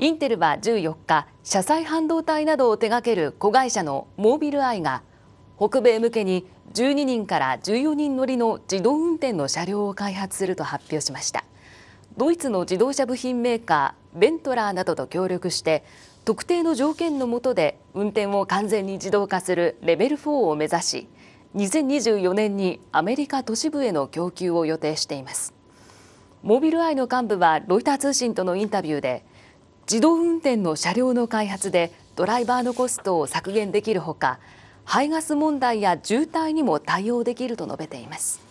インテルは14日、車載半導体などを手掛ける子会社のモービルアイが、北米向けに12人から14人乗りの自動運転の車両を開発すると発表しました。ドイツの自動車部品メーカー、ベントラーなどと協力して、特定の条件の下で運転を完全に自動化するレベル4を目指し、2024年にアメリカ都市部への供給を予定しています。モービルアイの幹部はロイター通信とのインタビューで、自動運転の車両の開発でドライバーのコストを削減できるほか排ガス問題や渋滞にも対応できると述べています。